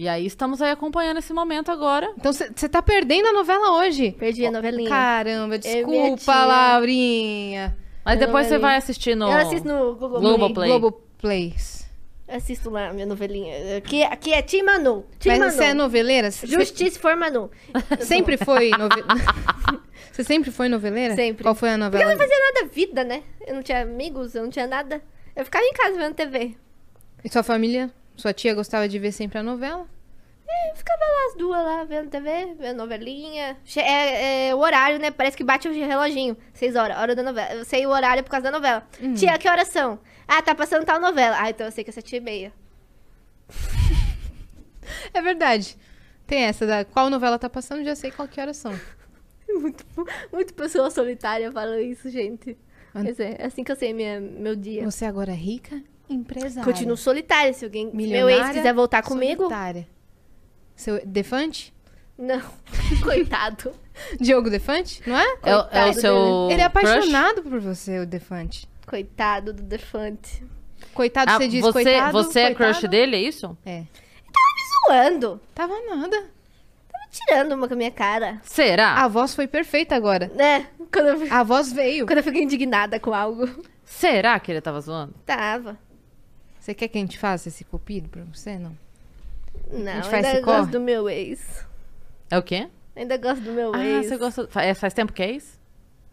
E aí estamos aí acompanhando esse momento agora. Então você tá perdendo a novela hoje. Perdi a novelinha. Caramba, desculpa, Laurinha. Mas depois você vai assistir no. Eu assisto no Google Globoplay. Globoplay. Assisto lá minha novelinha. Aqui, aqui é Tim Manu. Tim Mas Manu. você é noveleira? Justiça for Manu. sempre foi noveleira? você sempre foi noveleira? Sempre. Qual foi a novela? Porque eu não fazia nada da vida, né? Eu não tinha amigos, eu não tinha nada. Eu ficava em casa vendo TV. E sua família? Sua tia gostava de ver sempre a novela? É, ficava lá as duas lá, vendo TV, vendo novelinha. Che é, é, o horário, né? Parece que bate o reloginho. Seis horas, hora da novela. Eu sei o horário por causa da novela. Hum. Tia, que horas são? Ah, tá passando tal novela. Ah, então eu sei que é sete e meia. é verdade. Tem essa da qual novela tá passando, já sei qual que horas são. muito, muito pessoa solitária fala isso, gente. An... Mas é assim que eu sei minha, meu dia. Você agora é rica? Empresária. Continuo solitária. Se alguém, meu ex quiser voltar comigo. Solitária. Seu Defante? Não. Coitado. Diogo Defante, não é? é, o é seu. Ele é apaixonado crush? por você, o Defante. Coitado do Defante. Coitado, ah, você diz você, coitado. Você coitado? é crush dele, é isso? É. Ele tava me zoando. Tava nada tirando uma com a minha cara. Será? A voz foi perfeita agora. É, quando eu... A voz veio. Quando eu fiquei indignada com algo. Será que ele tava zoando? Tava. Você quer que a gente faça esse cupido pra você? Não. Não, ainda gosto do meu ex. É o quê? Ainda gosto do meu ah, ex. Ah, você gosta. Faz, é, faz tempo que é ex?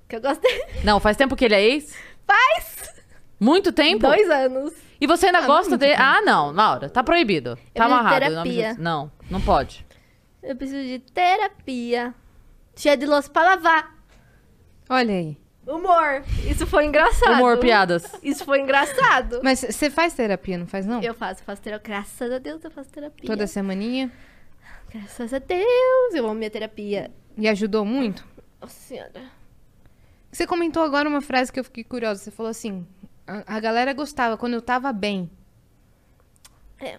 Que eu gostei. Não, faz tempo que ele é ex? Faz! Muito tempo? Dois anos. E você ainda ah, gosta dele? Ah, não, Laura, tá proibido. Eu tá amarrado. Terapia. De... Não, não pode. Eu preciso de terapia. Cheia de louça pra lavar. Olha aí. Humor. Isso foi engraçado. Humor, piadas. Isso foi engraçado. Mas você faz terapia, não faz não? Eu faço, faço terapia. Graças a Deus eu faço terapia. Toda semaninha? Graças a Deus, eu amo minha terapia. E ajudou muito? Nossa senhora. Você comentou agora uma frase que eu fiquei curiosa. Você falou assim, a, a galera gostava quando eu tava bem. É.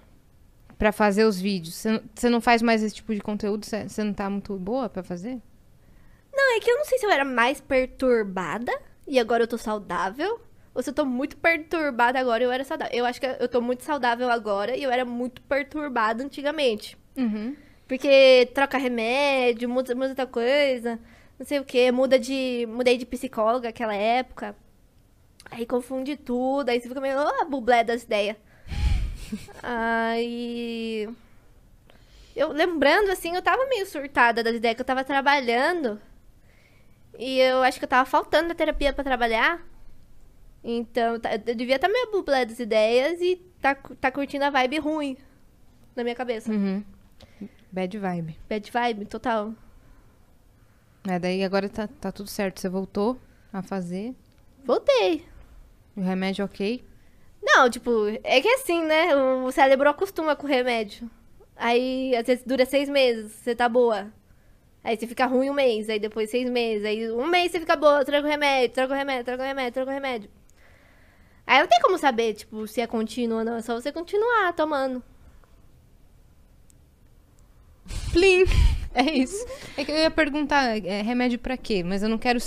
Pra fazer os vídeos. Você não faz mais esse tipo de conteúdo? Você não tá muito boa pra fazer? Não, é que eu não sei se eu era mais perturbada e agora eu tô saudável. Ou se eu tô muito perturbada agora e eu era saudável. Eu acho que eu tô muito saudável agora e eu era muito perturbada antigamente. Uhum. Porque troca remédio, muda, muda outra coisa, não sei o que, muda de. Mudei de psicóloga aquela época. Aí confunde tudo, aí você fica meio. oh, bublé das ideias. aí. Eu lembrando, assim, eu tava meio surtada das ideias que eu tava trabalhando. E eu acho que eu tava faltando a terapia para trabalhar. Então, tá, eu devia estar tá meio bublé das ideias e tá, tá curtindo a vibe ruim na minha cabeça. Uhum. Bad vibe. Bad vibe, total. É, daí agora tá, tá tudo certo. Você voltou a fazer? Voltei. O remédio ok? Não, tipo, é que assim, né? O cérebro acostuma com o remédio. Aí, às vezes, dura seis meses, você tá boa. Aí você fica ruim um mês, aí depois seis meses, aí um mês você fica boa, troca o remédio, troca o remédio, troca o remédio, troca o remédio. Aí não tem como saber, tipo, se é contínuo ou não, é só você continuar tomando. Plim! É isso. É que eu ia perguntar, é, remédio pra quê? Mas eu não quero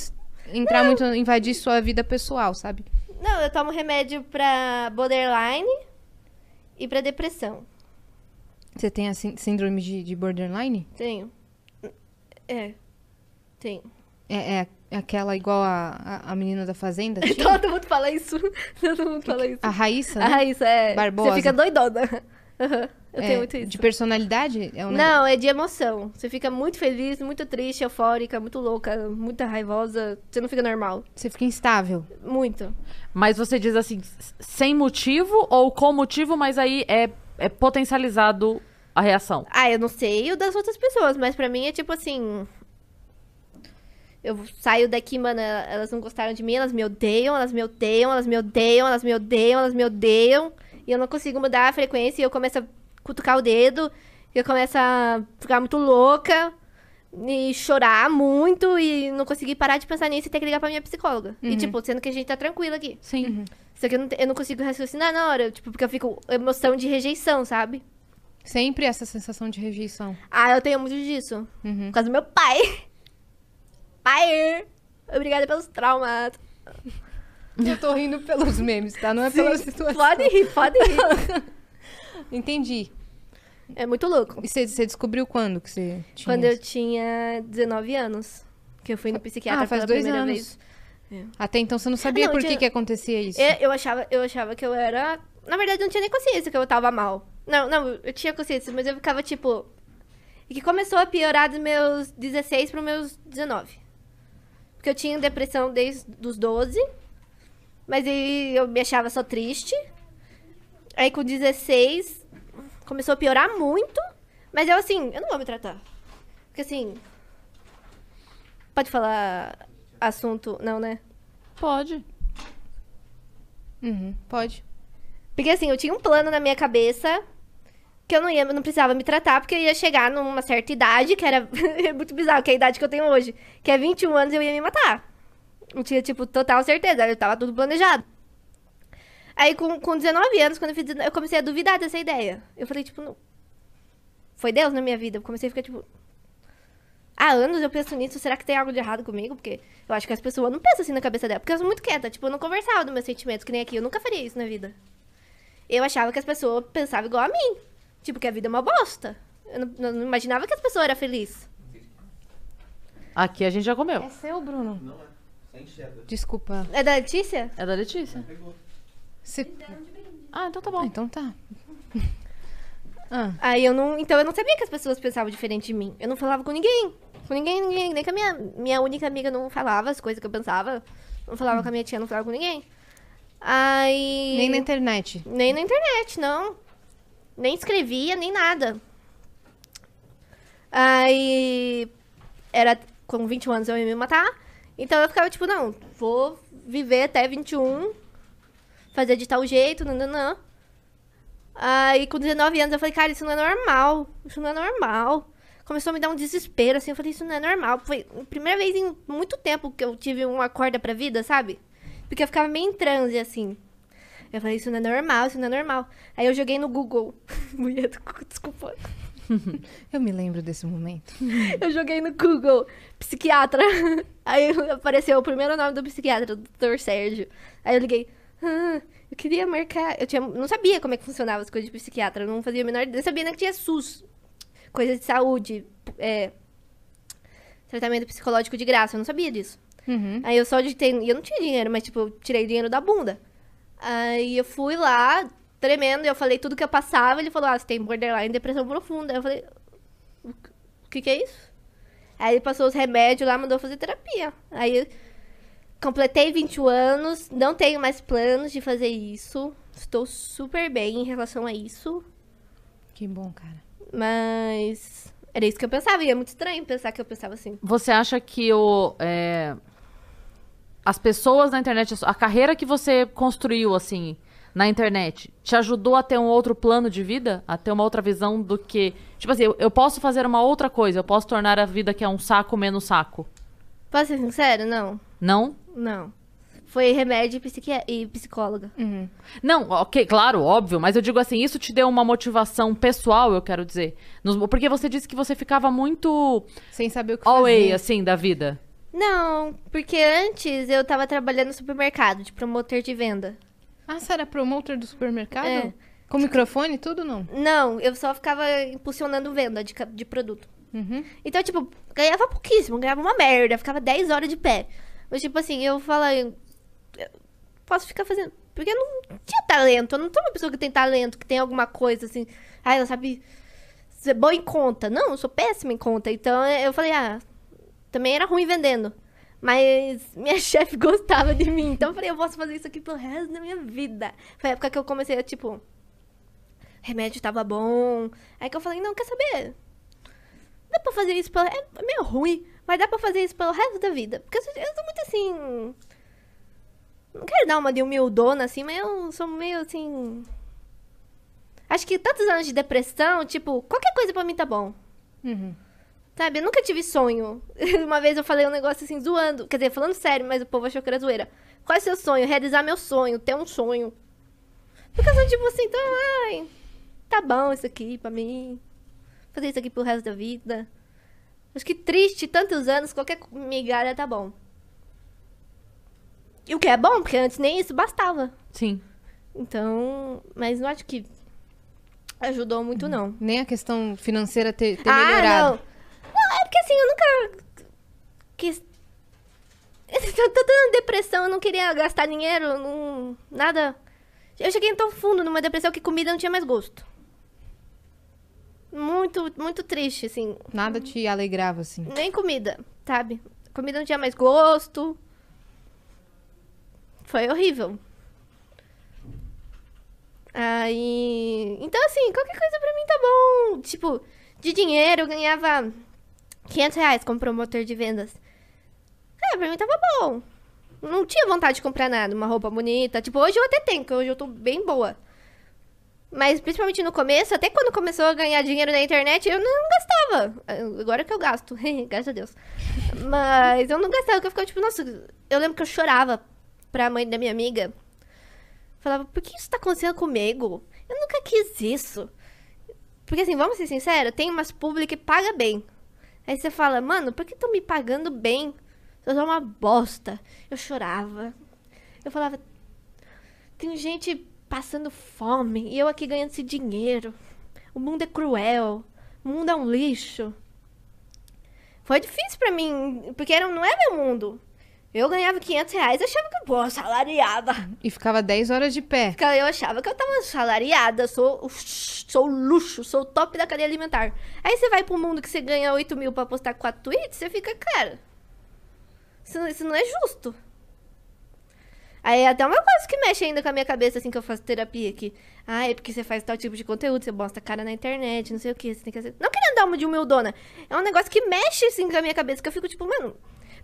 entrar não. muito, invadir sua vida pessoal, sabe? Não, eu tomo remédio pra borderline e pra depressão. Você tem a síndrome de, de borderline? Tenho. É. Tem. É, é, é aquela igual a, a, a menina da fazenda? Tipo? Todo mundo fala isso. Todo mundo fala isso. A Raíssa? Né? A Raíssa, é. Barbosa. Você fica doidona. Uhum. Eu é, tenho muito isso. De personalidade? É um Não, é de emoção. Você fica muito feliz, muito triste, eufórica, muito louca, muito raivosa. Você não fica normal. Você fica instável. Muito. Mas você diz assim, sem motivo ou com motivo, mas aí é, é potencializado a reação? Ah, eu não sei o das outras pessoas, mas para mim é tipo assim. Eu saio daqui, mano, elas não gostaram de mim, elas me odeiam, elas me odeiam, elas me odeiam, elas me odeiam, elas me odeiam. E eu não consigo mudar a frequência e eu começo a cutucar o dedo, e eu começo a ficar muito louca e chorar muito e não consegui parar de pensar nisso e ter que ligar pra minha psicóloga. Uhum. E, tipo, sendo que a gente tá tranquila aqui. Sim. Uhum. Só que eu não, eu não consigo raciocinar na hora, tipo, porque eu fico emoção de rejeição, sabe? Sempre essa sensação de rejeição. Ah, eu tenho muito disso. Uhum. Por causa do meu pai. Pai! Obrigada pelos traumas. Eu tô rindo pelos memes, tá? Não é Sim, pela situação. Pode rir, pode rir. Entendi. É muito louco. E você, descobriu quando que você tinha? Quando eu tinha 19 anos. Que eu fui no ah, psiquiatra ah, faz dois primeira anos. vez. É. Até então você não ah, sabia não, por tinha... que, que acontecia isso? Eu, eu, achava, eu achava que eu era. Na verdade, eu não tinha nem consciência que eu tava mal. Não, não, eu tinha consciência, mas eu ficava tipo. E que começou a piorar dos meus 16 para meus 19. Porque eu tinha depressão desde os 12. Mas aí eu me achava só triste. Aí com 16 começou a piorar muito. Mas eu assim, eu não vou me tratar. Porque assim. Pode falar assunto, não, né? Pode. Uhum, pode. Porque assim, eu tinha um plano na minha cabeça que eu não ia, não precisava me tratar, porque eu ia chegar numa certa idade, que era é muito bizarro, que é a idade que eu tenho hoje, que é 21 anos eu ia me matar. Eu tinha, tipo, total certeza, eu tava tudo planejado. Aí com, com 19 anos, quando eu fiz, eu comecei a duvidar dessa ideia. Eu falei, tipo, não. Foi Deus na minha vida. Eu comecei a ficar, tipo. Há anos eu penso nisso, será que tem algo de errado comigo? Porque eu acho que as pessoas não pensam assim na cabeça dela, porque eu sou muito quieta, tipo, eu não conversava dos meus sentimentos, que nem aqui, eu nunca faria isso na vida eu achava que as pessoas pensavam igual a mim. Tipo, que a vida é uma bosta. Eu não, não imaginava que as pessoas eram felizes. Aqui a gente já comeu. É seu, Bruno? Não é. enxerga. Desculpa. É da Letícia? É da Letícia. Você... Ah, então tá bom. Ah, então tá. ah. Aí eu não. Então eu não sabia que as pessoas pensavam diferente de mim. Eu não falava com ninguém. Com ninguém, ninguém. Nem com a minha, minha única amiga não falava as coisas que eu pensava. Não falava hum. com a minha tia, não falava com ninguém. Aí. Nem na internet. Nem na internet, não. Nem escrevia, nem nada. Aí. Era com 21 anos eu ia me matar. Então eu ficava tipo, não, vou viver até 21, fazer de tal jeito, não, não, não. Aí com 19 anos eu falei, cara, isso não é normal. Isso não é normal. Começou a me dar um desespero, assim. Eu falei, isso não é normal. Foi a primeira vez em muito tempo que eu tive uma corda pra vida, sabe? Porque eu ficava meio em transe, assim. Eu falei, isso não é normal, isso não é normal. Aí eu joguei no Google. Mulher do Google, desculpa. Eu me lembro desse momento. Eu joguei no Google, psiquiatra. Aí apareceu o primeiro nome do psiquiatra, o Dr. Sérgio. Aí eu liguei, ah, eu queria marcar. Eu tinha, não sabia como é que funcionava as coisas de psiquiatra, eu não fazia a menor ideia. Eu sabia que tinha SUS, coisa de saúde, é, tratamento psicológico de graça, eu não sabia disso. Uhum. Aí eu só digitei. E eu não tinha dinheiro, mas tipo, eu tirei dinheiro da bunda. Aí eu fui lá, tremendo, e eu falei tudo que eu passava. Ele falou: Ah, você tem borderline, depressão profunda. Aí eu falei: O que, que é isso? Aí ele passou os remédios lá, mandou fazer terapia. Aí completei 21 anos, não tenho mais planos de fazer isso. Estou super bem em relação a isso. Que bom, cara. Mas era isso que eu pensava, e é muito estranho pensar que eu pensava assim. Você acha que o. É, as pessoas na internet, a carreira que você construiu, assim, na internet, te ajudou a ter um outro plano de vida? A ter uma outra visão do que. Tipo assim, eu, eu posso fazer uma outra coisa, eu posso tornar a vida que é um saco menos saco. Posso ser sincero? Não. Não? Não. Foi remédio e psicóloga. Uhum. Não, ok, claro, óbvio, mas eu digo assim, isso te deu uma motivação pessoal, eu quero dizer. porque você disse que você ficava muito. Sem saber o que away, fazer. assim, da vida. Não, porque antes eu tava trabalhando no supermercado, de promotor de venda. Ah, você era promotor do supermercado? É. Com microfone e tudo, não? Não, eu só ficava impulsionando venda de, de produto. Uhum. Então, tipo, ganhava pouquíssimo, ganhava uma merda, ficava 10 horas de pé. Mas, tipo assim, eu falei, posso ficar fazendo. Porque eu não tinha talento. Eu não sou uma pessoa que tem talento, que tem alguma coisa assim. Ah, ela sabe ser boa em conta. Não, eu sou péssima em conta. Então eu falei, ah, também era ruim vendendo. Mas minha chefe gostava de mim. Então eu falei, eu posso fazer isso aqui pelo resto da minha vida. Foi a época que eu comecei a, tipo. Remédio tava bom. Aí que eu falei, não, quer saber? Dá pra fazer isso pelo. É meio ruim, mas dá pra fazer isso pelo resto da vida. Porque eu sou muito assim não quero dar uma de humildona, assim, mas eu sou meio assim. Acho que tantos anos de depressão, tipo, qualquer coisa pra mim tá bom. Uhum. Sabe, eu nunca tive sonho. Uma vez eu falei um negócio assim, zoando. Quer dizer, falando sério, mas o povo achou que era zoeira. Qual é seu sonho? Realizar meu sonho, ter um sonho. Porque eu sou tipo assim, então, ai, tá bom isso aqui pra mim. Fazer isso aqui pro resto da vida. Acho que triste, tantos anos, qualquer migalha tá bom. E o que é bom, porque antes nem isso bastava. Sim. Então, mas não acho que ajudou muito, não. Nem a questão financeira ter, ter ah, melhorado. Não. não, é porque assim, eu nunca quis. Tanta depressão, eu não queria gastar dinheiro, não... nada. Eu cheguei tão fundo numa depressão que comida não tinha mais gosto. Muito, muito triste, assim. Nada te alegrava, assim. Nem comida, sabe? Comida não tinha mais gosto. Foi horrível. Aí. Então, assim, qualquer coisa pra mim tá bom. Tipo, de dinheiro eu ganhava 500 reais como promotor de vendas. É, pra mim tava bom. Não tinha vontade de comprar nada, uma roupa bonita. Tipo, hoje eu até tenho, porque hoje eu tô bem boa. Mas principalmente no começo, até quando começou a ganhar dinheiro na internet, eu não gastava. Agora que eu gasto, graças a Deus. Mas eu não gastava, porque eu ficava tipo, nossa, eu lembro que eu chorava pra mãe da minha amiga. Falava, por que isso tá acontecendo comigo? Eu nunca quis isso. Porque assim, vamos ser sinceros, tem umas públicas que paga bem. Aí você fala, mano, por que estão me pagando bem? Eu sou uma bosta. Eu chorava. Eu falava, tem gente passando fome e eu aqui ganhando esse dinheiro. O mundo é cruel. O mundo é um lixo. Foi difícil para mim, porque não é meu mundo. Eu ganhava 500 reais, achava que, pô, salariada. E ficava 10 horas de pé. Eu achava que eu tava salariada, sou, sou luxo, sou top da cadeia alimentar. Aí você vai pro mundo que você ganha 8 mil pra postar 4 tweets, você fica, cara. Isso, isso não é justo. Aí é até uma coisa que mexe ainda com a minha cabeça, assim, que eu faço terapia aqui. Ah, é porque você faz tal tipo de conteúdo, você bosta cara na internet, não sei o que, você tem que... Não querendo dar uma de humildona, é um negócio que mexe, assim, com a minha cabeça, que eu fico tipo, mano,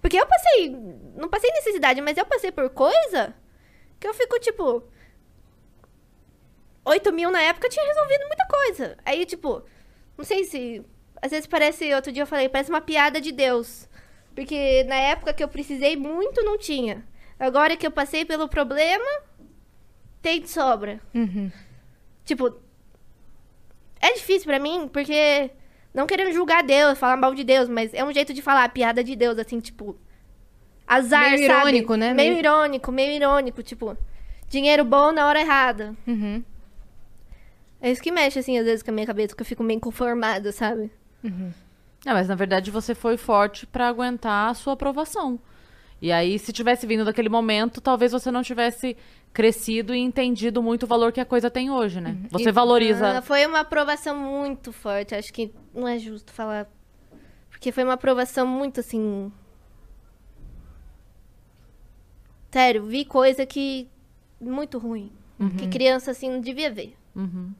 porque eu passei. Não passei necessidade, mas eu passei por coisa que eu fico tipo. 8 mil na época tinha resolvido muita coisa. Aí, tipo, não sei se. Às vezes parece. Outro dia eu falei, parece uma piada de Deus. Porque na época que eu precisei muito, não tinha. Agora que eu passei pelo problema, tem de sobra. Uhum. Tipo, é difícil para mim, porque não querendo julgar Deus, falar mal de Deus, mas é um jeito de falar piada de Deus, assim, tipo. Azar, meio sabe? irônico, né? Meio, meio irônico, meio irônico, tipo. Dinheiro bom na hora errada. Uhum. É isso que mexe, assim, às vezes com a minha cabeça, que eu fico meio conformada, sabe? Uhum. Não, ah, mas na verdade você foi forte para aguentar a sua aprovação. E aí, se tivesse vindo daquele momento, talvez você não tivesse crescido e entendido muito o valor que a coisa tem hoje, né? Uhum. Você e, valoriza. Ah, foi uma aprovação muito forte. Acho que não é justo falar. Porque foi uma aprovação muito assim. Sério, vi coisa que. Muito ruim. Uhum. Que criança assim não devia ver. Uhum.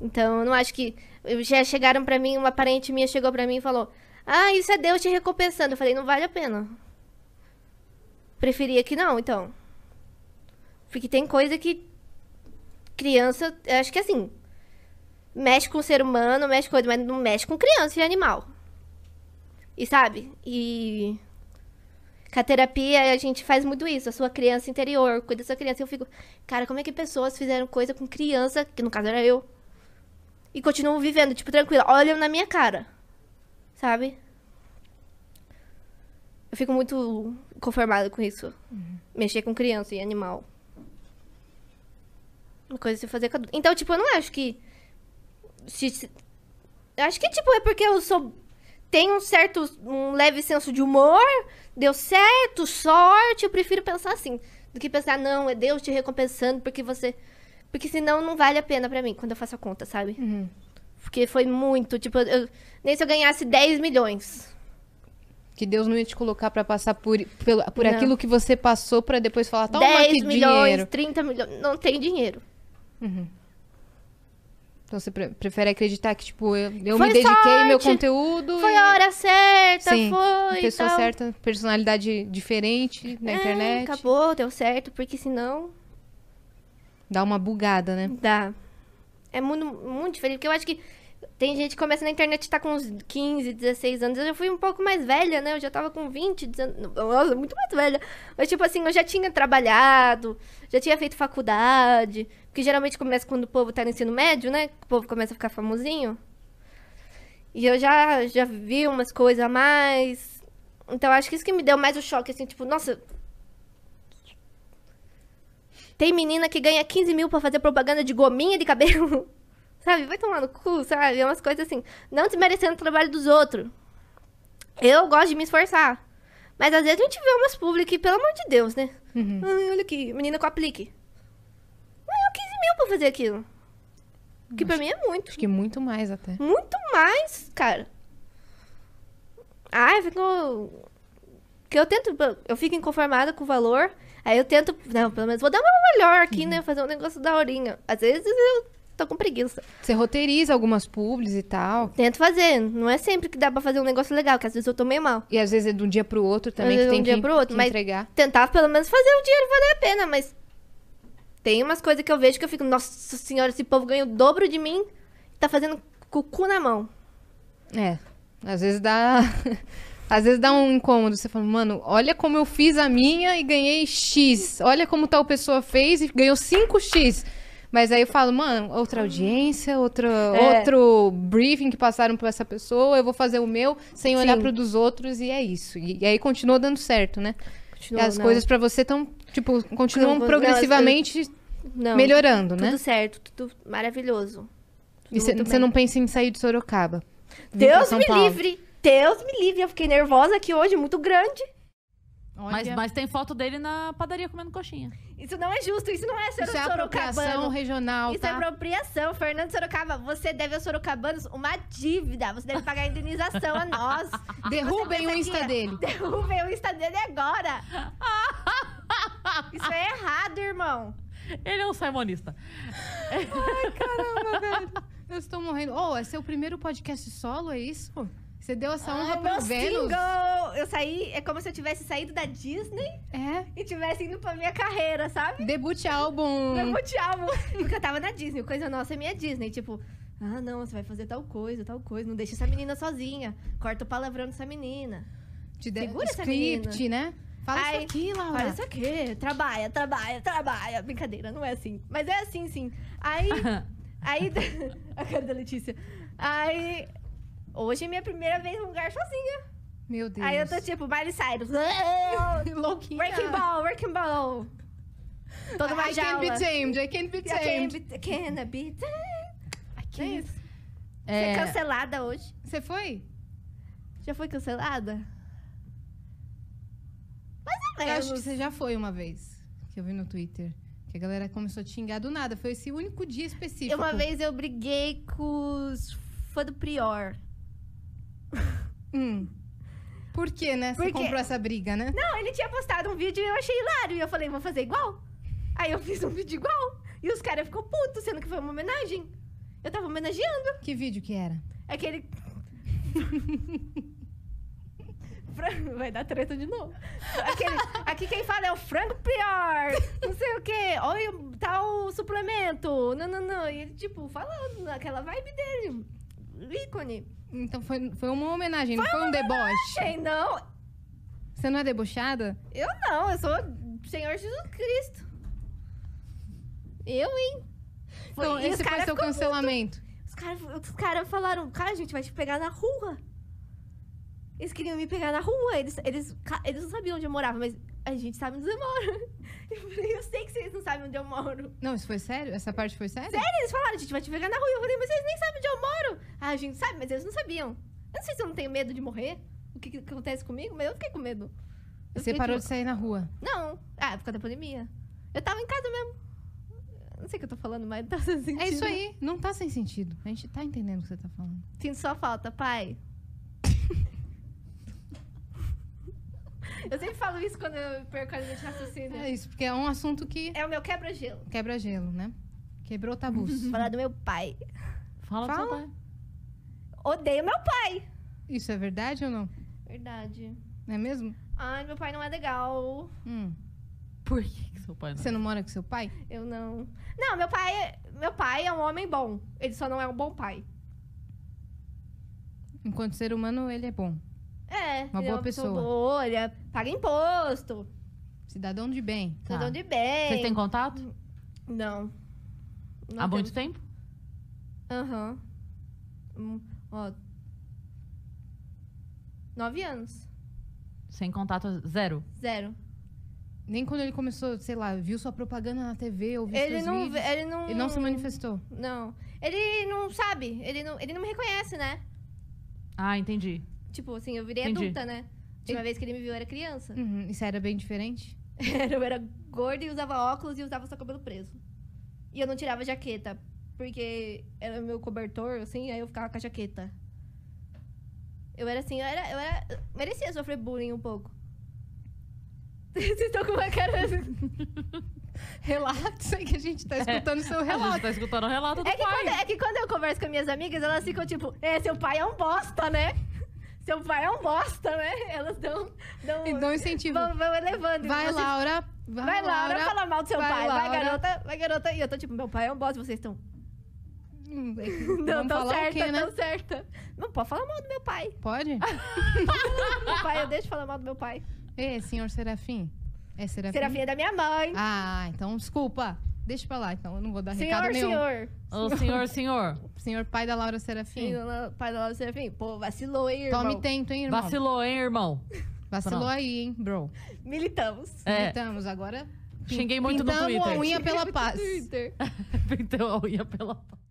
Então, não acho que. Já chegaram para mim, uma parente minha chegou para mim e falou: Ah, isso é Deus te recompensando. Eu falei: Não vale a pena preferia que não, então. Porque tem coisa que criança, acho que assim, mexe com o ser humano, mexe com coisa, mas não mexe com criança e animal. E sabe? E com a terapia a gente faz muito isso, a sua criança interior, cuida da sua criança. Eu fico, cara, como é que pessoas fizeram coisa com criança, que no caso era eu, e continuam vivendo, tipo, tranquila, olham na minha cara, sabe? Eu fico muito conformada com isso. Uhum. Mexer com criança e animal. Uma coisa se fazer com Então, tipo, eu não acho que. Se, se, acho que, tipo, é porque eu sou. Tenho um certo. Um leve senso de humor. Deu certo, sorte. Eu prefiro pensar assim. Do que pensar, não, é Deus te recompensando porque você. Porque senão não vale a pena pra mim quando eu faço a conta, sabe? Uhum. Porque foi muito. Tipo, eu, nem se eu ganhasse 10 milhões. Que Deus não ia te colocar para passar por, por, por aquilo que você passou para depois falar, toma 10 aqui milhões, dinheiro. 30 milhões, não tem dinheiro. Uhum. Então você pre prefere acreditar que, tipo, eu, eu me dediquei sorte, meu conteúdo. Foi e... a hora certa, Sim, foi. Pessoa tal. certa, personalidade diferente na é, internet. Acabou, deu certo, porque senão. Dá uma bugada, né? Dá. É muito, muito diferente, porque eu acho que tem gente que começa na internet e tá com uns 15, 16 anos. Eu já fui um pouco mais velha, né? Eu já tava com 20, 19. Nossa, muito mais velha. Mas, tipo assim, eu já tinha trabalhado, já tinha feito faculdade. Que geralmente começa quando o povo tá no ensino médio, né? O povo começa a ficar famosinho. E eu já, já vi umas coisas a mais. Então, acho que isso que me deu mais o choque, assim, tipo, nossa. Tem menina que ganha 15 mil pra fazer propaganda de gominha de cabelo. Sabe? Vai tomar no cu, sabe? É umas coisas assim. Não desmerecendo o trabalho dos outros. Eu gosto de me esforçar. Mas às vezes a gente vê umas public, pelo amor de Deus, né? Uhum. Ai, olha aqui, menina com aplique. Mas 15 mil pra fazer aquilo. Que acho, pra mim é muito. Acho que muito mais até. Muito mais, cara. Ai, ficou. Que eu tento. Eu fico inconformada com o valor. Aí eu tento. Não, pelo menos vou dar uma melhor aqui, né? uhum. né? Fazer um negócio da horinha. Às vezes eu tô com preguiça. Você roteiriza algumas pubs e tal. Tento fazer. Não é sempre que dá pra fazer um negócio legal, que às vezes eu tô meio mal. E às vezes é de um dia pro outro também, que é tem um que dia pro outro, mas entregar. Tentar pelo menos fazer o dinheiro valer a pena, mas... Tem umas coisas que eu vejo que eu fico... Nossa senhora, esse povo ganha o dobro de mim. e Tá fazendo cucu na mão. É. Às vezes dá... Às vezes dá um incômodo, você fala, mano, olha como eu fiz a minha e ganhei X. Olha como tal pessoa fez e ganhou 5X. Mas aí eu falo, mano, outra audiência, outro é. outro briefing que passaram por essa pessoa, eu vou fazer o meu sem olhar para dos outros e é isso. E, e aí continua dando certo, né? Continua, as não. coisas para você estão, tipo, continuam não, progressivamente não, melhorando, tudo né? Tudo certo, tudo maravilhoso. Tudo e você não pensa em sair de Sorocaba? Deus me livre! Deus me livre! Eu fiquei nervosa aqui hoje, muito grande. Olha. Mas, mas tem foto dele na padaria comendo coxinha. Isso não é justo, isso não é ser isso é apropriação regional, Isso é tá? é apropriação. Fernando Sorocaba, você deve aos sorocabanos uma dívida. Você deve pagar indenização a nós. Derrubem o Insta dele. Derrubem o Insta dele agora. isso é errado, irmão. Ele é um saimonista. Ai, caramba, velho. Eu estou morrendo. Oh, é seu primeiro podcast solo, é isso? Você deu essa honra ah, pro Vênus. Single. Eu saí, é como se eu tivesse saído da Disney é. e tivesse indo pra minha carreira, sabe? Debut álbum. Debut álbum. Porque eu tava na Disney, coisa nossa é minha Disney. Tipo, ah, não, você vai fazer tal coisa, tal coisa. Não deixa essa menina sozinha. Corta o palavrão dessa menina. Te de... Segura essa menina. né? Fala Ai, isso aqui, Laura. Fala isso aqui. Trabalha, trabalha, trabalha. Brincadeira, não é assim. Mas é assim, sim. Aí. aí. a cara da Letícia. Aí. Hoje é minha primeira vez num lugar sozinha. Meu Deus. Aí eu tô tipo, Miley Cyrus. Louquinha. Working ball, working ball. Toda uma I jaula. can't be tamed, I can't be tamed. I can't be, tamed. I can't. É isso. É. é... cancelada hoje. Você foi? Já foi cancelada? Mas ou Eu acho que você já foi uma vez. Que eu vi no Twitter. Que a galera começou a xingar do nada. Foi esse único dia específico. Uma vez eu briguei com os fãs do Prior. Hum. Por que, né? Você Porque... comprou essa briga, né? Não, ele tinha postado um vídeo e eu achei hilário. E eu falei, vou fazer igual. Aí eu fiz um vídeo igual. E os caras ficou puto sendo que foi uma homenagem. Eu tava homenageando. Que vídeo que era? Aquele. É vai dar treta de novo. Aquele... Aqui quem fala é o frango pior. Não sei o quê. Olha tal tá suplemento. Não, não, não. E ele, tipo, falando aquela vibe dele. Ícone. Então foi, foi uma homenagem, não foi um deboche. Não, Você não é debochada? eu não, eu sou Senhor Jesus Cristo. Eu, hein? Foi- então, esse foi cara seu muito- cancelamento. Os caras os cara falaram, cara, a gente vai te pegar na rua. Eles queriam me pegar na rua, eles, eles, eles não sabiam onde eu morava, mas a gente sabe onde eu moro. Eu falei, eu sei que vocês não sabem onde eu moro. Não, isso foi sério? Essa parte foi séria? Sério, eles falaram, a gente vai te pegar na rua. Eu falei, mas vocês nem sabem onde eu moro. Ah, a gente sabe, mas eles não sabiam. Eu não sei se eu não tenho medo de morrer, o que, que acontece comigo, mas eu fiquei com medo. Eu Você parou de... de sair na rua? Não. Ah, por causa da pandemia. Eu tava em casa mesmo. Não sei o que eu tô falando, mas não tá sem sentido. É isso aí, não tá sem sentido. A gente tá entendendo o que você tá falando. Sinto só falta, pai. Eu sempre falo isso quando eu perco a linha de raciocínio. É isso, porque é um assunto que. É o meu quebra-gelo. Quebra-gelo, né? Quebrou tabus. Falar do meu pai. Fala, Fala. do seu pai. Odeio meu pai. Isso é verdade ou não? Verdade. É mesmo? Ai, meu pai não é legal. Hum. Por que, que seu pai não é Você não mora com seu pai? Eu não. Não, meu pai, meu pai é um homem bom. Ele só não é um bom pai. Enquanto ser humano, ele é bom. É, uma boa pessoa. Boa, paga imposto. Cidadão de bem. Tá. Cidadão de bem. Vocês têm contato? Não. não Há temos. muito tempo? Aham. Uhum. Ó. Nove anos. Sem contato zero? Zero. Nem quando ele começou, sei lá, viu sua propaganda na TV, ouviu ele seus não, vídeos, ele não, ele não se manifestou. Não. Ele não sabe, ele não, ele não me reconhece, né? Ah, entendi. Tipo assim, eu virei Entendi. adulta, né? A última vez que ele me viu, eu era criança. Uhum. Isso era bem diferente? eu era gorda e usava óculos e usava só cabelo preso. E eu não tirava jaqueta, porque era meu cobertor, assim, aí eu ficava com a jaqueta. Eu era assim, eu era. Eu era eu merecia sofrer bullying um pouco. Vocês estão com uma cara. Assim. relato aí que a gente tá escutando é, seu relato. A gente tá escutando o relato é do é que pai. Quando, é que quando eu converso com minhas amigas, elas ficam tipo, é, seu pai é um bosta, né? seu pai é um bosta, né? Elas dão. dão e dão incentivo. Vão, vão elevando. Vai, vocês, então, assim, Laura. Vai, vai Laura, Laura falar mal do seu vai, pai. Laura. Vai, garota. Vai, garota. E eu tô tipo, meu pai é um bosta, vocês estão. Hum, é não, tão certa, quê, né? tão certa. Não pode falar mal do meu pai. Pode? meu pai, eu deixo falar mal do meu pai. Ei, senhor Serafim. É Serafim? Serafim é da minha mãe. Ah, então desculpa. Deixa pra lá, então. Eu não vou dar senhor, recado nenhum. Senhor, senhor. senhor, senhor. Senhor pai da Laura Serafim. Senhor, pai da Laura Serafim. Pô, vacilou, hein, irmão. Tome tento, hein, irmão. Vacilou, hein, irmão. Vacilou Pronto. aí, hein, bro. Militamos. É. Militamos. Agora... Xinguei muito Pintamos no Twitter. Pintamos a unha pela paz. Pintamos a unha pela paz.